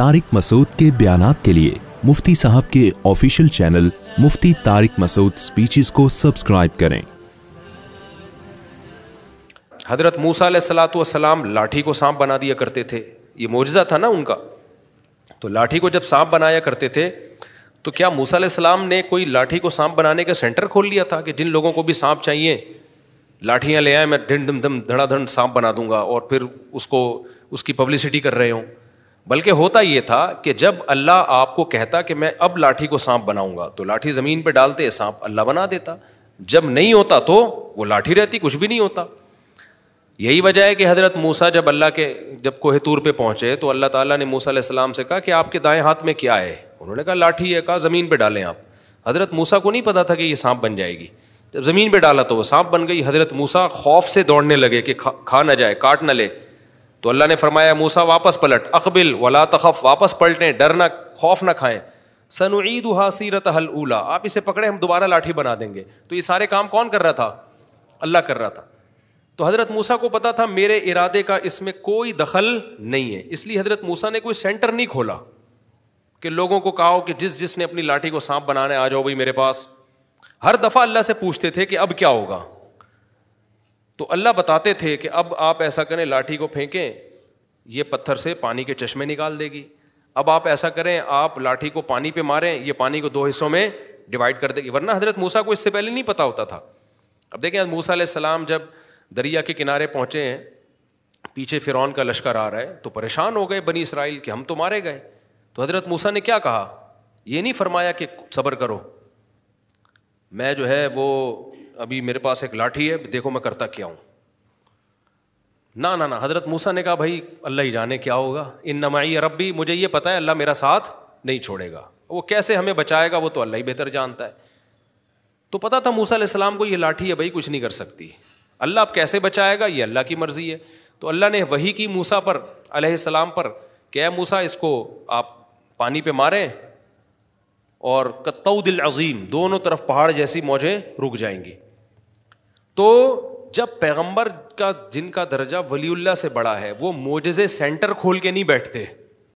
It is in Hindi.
तारिक मसूद के बयान के लिए मुफ्ती साहब के official channel Mufti Tariq Masood speeches को सब्सक्राइब करें हजरत मूसा सलाम लाठी को सांप बना दिया करते थे ये मोजा था ना उनका तो लाठी को जब सांप बनाया करते थे तो क्या मूसा सलाम ने कोई लाठी को सांप बनाने का सेंटर खोल लिया था कि जिन लोगों को भी सांप चाहिए लाठियां ले आए मैं ढिंड धम धम धड़ाधड़ सांप बना दूंगा और फिर उसको उसकी पब्लिसिटी कर रहे हूँ बल्कि होता यह था कि जब अल्लाह आपको कहता कि मैं अब लाठी को सांप बनाऊंगा तो लाठी ज़मीन पर डालते सांप अल्लाह बना देता जब नहीं होता तो वो लाठी रहती कुछ भी नहीं होता यही वजह है कि हज़रत मूसा जब अल्लाह के जब कोहे तूर पर पहुंचे तो अल्लाह ताला ने मूसा सलाम से कहा कि आपके दाएं हाथ में क्या है उन्होंने कहा लाठी है कहा ज़मीन पर डालें आप हज़रत मूसा को नहीं पता था कि यह सांप बन जाएगी जब ज़मीन पर डाला तो वह सांप बन गई हज़रत मूसा खौफ से दौड़ने लगे कि खा, खा ना जाए काट ना ले तो अल्लाह ने फरमाया मूसा वापस पलट अकबिल वला तखफ वापस पलटें डर ना खौफ ना खाएं सनुईद हासीरत हल ऊला आप इसे पकड़े हम दोबारा लाठी बना देंगे तो ये सारे काम कौन कर रहा था अल्लाह कर रहा था तो हज़रत मूसा को पता था मेरे इरादे का इसमें कोई दखल नहीं है इसलिए हज़रत मूसा ने कोई सेंटर नहीं खोला कि लोगों को कहा कि जिस जिसने अपनी लाठी को सांप बनाने आ जाओ भाई मेरे पास हर दफ़ा अल्लाह से पूछते थे कि अब क्या होगा तो अल्लाह बताते थे कि अब आप ऐसा करें लाठी को फेंकें ये पत्थर से पानी के चश्मे निकाल देगी अब आप ऐसा करें आप लाठी को पानी पे मारें ये पानी को दो हिस्सों में डिवाइड कर देगी वरना हजरत मूसा को इससे पहले नहीं पता होता था अब देखें मूसा सलाम जब दरिया के किनारे पहुँचे हैं पीछे फ़िरौन का लश्कर आ रहा है तो परेशान हो गए बनी इसराइल कि हम तो मारे गए तो हज़रत मूसा ने क्या कहा ये नहीं फरमाया कि सब्र करो मैं जो है वो अभी मेरे पास एक लाठी है देखो मैं करता क्या हूँ ना ना ना हजरत मूसा ने कहा भाई अल्लाह ही जाने क्या होगा इन नमाई रबी मुझे ये पता है अल्लाह मेरा साथ नहीं छोड़ेगा वो कैसे हमें बचाएगा वो तो अल्लाह ही बेहतर जानता है तो पता था मूसा सलाम को ये लाठी है भाई कुछ नहीं कर सकती अल्लाह आप कैसे बचाएगा ये अल्लाह की मर्ज़ी है तो अल्लाह ने वही की मूसा पर अलैहिस्सलाम पर क्या मूसा इसको आप पानी पे मारें और कत्तऊ अजीम दोनों तरफ पहाड़ जैसी मौजें रुक जाएंगी तो जब पैगंबर का जिनका दर्जा वलीउल्ला से बड़ा है वो मोजे सेंटर खोल के नहीं बैठते